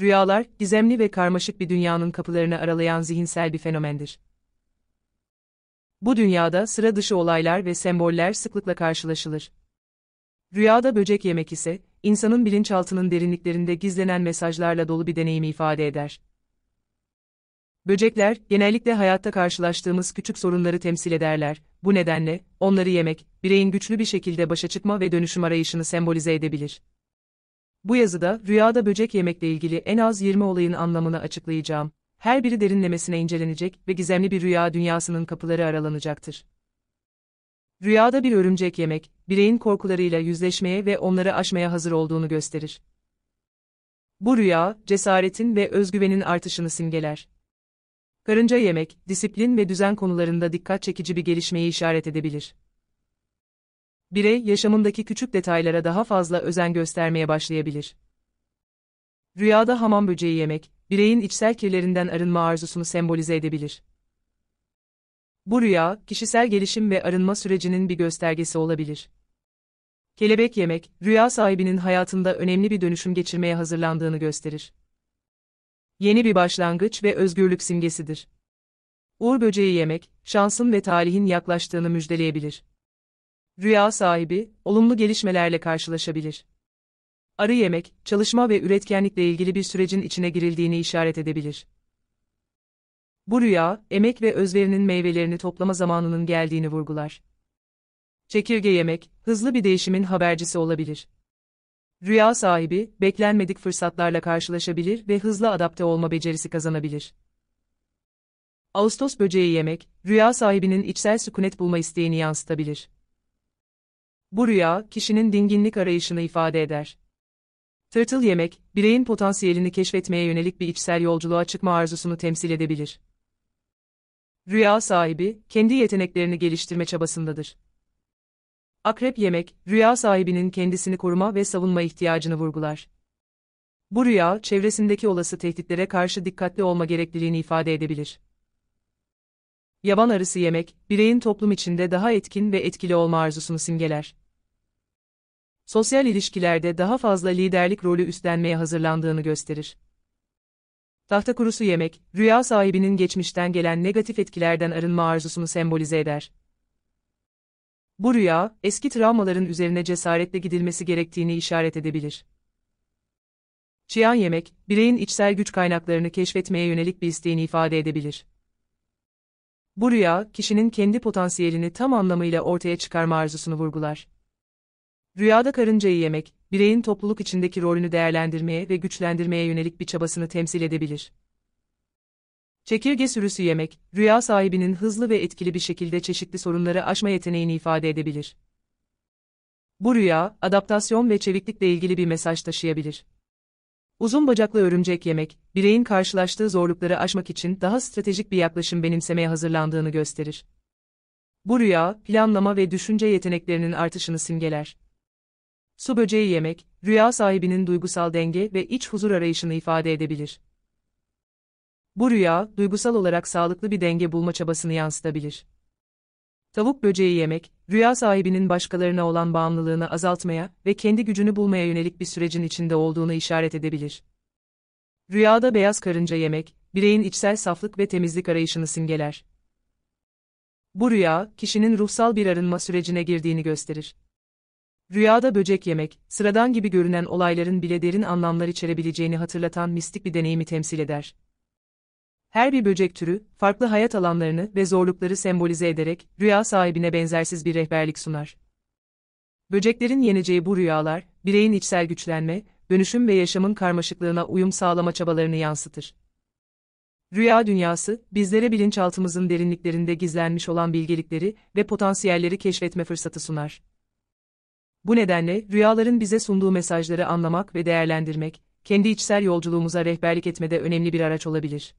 Rüyalar, gizemli ve karmaşık bir dünyanın kapılarını aralayan zihinsel bir fenomendir. Bu dünyada sıra dışı olaylar ve semboller sıklıkla karşılaşılır. Rüyada böcek yemek ise, insanın bilinçaltının derinliklerinde gizlenen mesajlarla dolu bir deneyimi ifade eder. Böcekler, genellikle hayatta karşılaştığımız küçük sorunları temsil ederler, bu nedenle, onları yemek, bireyin güçlü bir şekilde başa çıkma ve dönüşüm arayışını sembolize edebilir. Bu yazıda rüyada böcek yemekle ilgili en az 20 olayın anlamını açıklayacağım. Her biri derinlemesine incelenecek ve gizemli bir rüya dünyasının kapıları aralanacaktır. Rüyada bir örümcek yemek, bireyin korkularıyla yüzleşmeye ve onları aşmaya hazır olduğunu gösterir. Bu rüya, cesaretin ve özgüvenin artışını simgeler. Karınca yemek, disiplin ve düzen konularında dikkat çekici bir gelişmeyi işaret edebilir birey yaşamındaki küçük detaylara daha fazla özen göstermeye başlayabilir. Rüyada hamam böceği yemek, bireyin içsel kirlerinden arınma arzusunu sembolize edebilir. Bu rüya, kişisel gelişim ve arınma sürecinin bir göstergesi olabilir. Kelebek yemek, rüya sahibinin hayatında önemli bir dönüşüm geçirmeye hazırlandığını gösterir. Yeni bir başlangıç ve özgürlük simgesidir. Uğur böceği yemek, şansın ve talihin yaklaştığını müjdeleyebilir. Rüya sahibi, olumlu gelişmelerle karşılaşabilir. Arı yemek, çalışma ve üretkenlikle ilgili bir sürecin içine girildiğini işaret edebilir. Bu rüya, emek ve özverinin meyvelerini toplama zamanının geldiğini vurgular. Çekirge yemek, hızlı bir değişimin habercisi olabilir. Rüya sahibi, beklenmedik fırsatlarla karşılaşabilir ve hızlı adapte olma becerisi kazanabilir. Ağustos böceği yemek, rüya sahibinin içsel sükunet bulma isteğini yansıtabilir. Bu rüya, kişinin dinginlik arayışını ifade eder. Tırtıl yemek, bireyin potansiyelini keşfetmeye yönelik bir içsel yolculuğa çıkma arzusunu temsil edebilir. Rüya sahibi, kendi yeteneklerini geliştirme çabasındadır. Akrep yemek, rüya sahibinin kendisini koruma ve savunma ihtiyacını vurgular. Bu rüya, çevresindeki olası tehditlere karşı dikkatli olma gerekliliğini ifade edebilir. Yaban arısı yemek, bireyin toplum içinde daha etkin ve etkili olma arzusunu simgeler sosyal ilişkilerde daha fazla liderlik rolü üstlenmeye hazırlandığını gösterir. Tahta kurusu yemek, rüya sahibinin geçmişten gelen negatif etkilerden arınma arzusunu sembolize eder. Bu rüya, eski travmaların üzerine cesaretle gidilmesi gerektiğini işaret edebilir. Çiyan yemek, bireyin içsel güç kaynaklarını keşfetmeye yönelik bir isteğini ifade edebilir. Bu rüya, kişinin kendi potansiyelini tam anlamıyla ortaya çıkarma arzusunu vurgular. Rüyada karıncayı yemek, bireyin topluluk içindeki rolünü değerlendirmeye ve güçlendirmeye yönelik bir çabasını temsil edebilir. Çekirge sürüsü yemek, rüya sahibinin hızlı ve etkili bir şekilde çeşitli sorunları aşma yeteneğini ifade edebilir. Bu rüya, adaptasyon ve çeviklikle ilgili bir mesaj taşıyabilir. Uzun bacaklı örümcek yemek, bireyin karşılaştığı zorlukları aşmak için daha stratejik bir yaklaşım benimsemeye hazırlandığını gösterir. Bu rüya, planlama ve düşünce yeteneklerinin artışını simgeler. Su böceği yemek, rüya sahibinin duygusal denge ve iç huzur arayışını ifade edebilir. Bu rüya, duygusal olarak sağlıklı bir denge bulma çabasını yansıtabilir. Tavuk böceği yemek, rüya sahibinin başkalarına olan bağımlılığını azaltmaya ve kendi gücünü bulmaya yönelik bir sürecin içinde olduğunu işaret edebilir. Rüyada beyaz karınca yemek, bireyin içsel saflık ve temizlik arayışını simgeler. Bu rüya, kişinin ruhsal bir arınma sürecine girdiğini gösterir. Rüyada böcek yemek, sıradan gibi görünen olayların bile derin anlamlar içerebileceğini hatırlatan mistik bir deneyimi temsil eder. Her bir böcek türü, farklı hayat alanlarını ve zorlukları sembolize ederek, rüya sahibine benzersiz bir rehberlik sunar. Böceklerin yeneceği bu rüyalar, bireyin içsel güçlenme, dönüşüm ve yaşamın karmaşıklığına uyum sağlama çabalarını yansıtır. Rüya dünyası, bizlere bilinçaltımızın derinliklerinde gizlenmiş olan bilgelikleri ve potansiyelleri keşfetme fırsatı sunar. Bu nedenle rüyaların bize sunduğu mesajları anlamak ve değerlendirmek, kendi içsel yolculuğumuza rehberlik etmede önemli bir araç olabilir.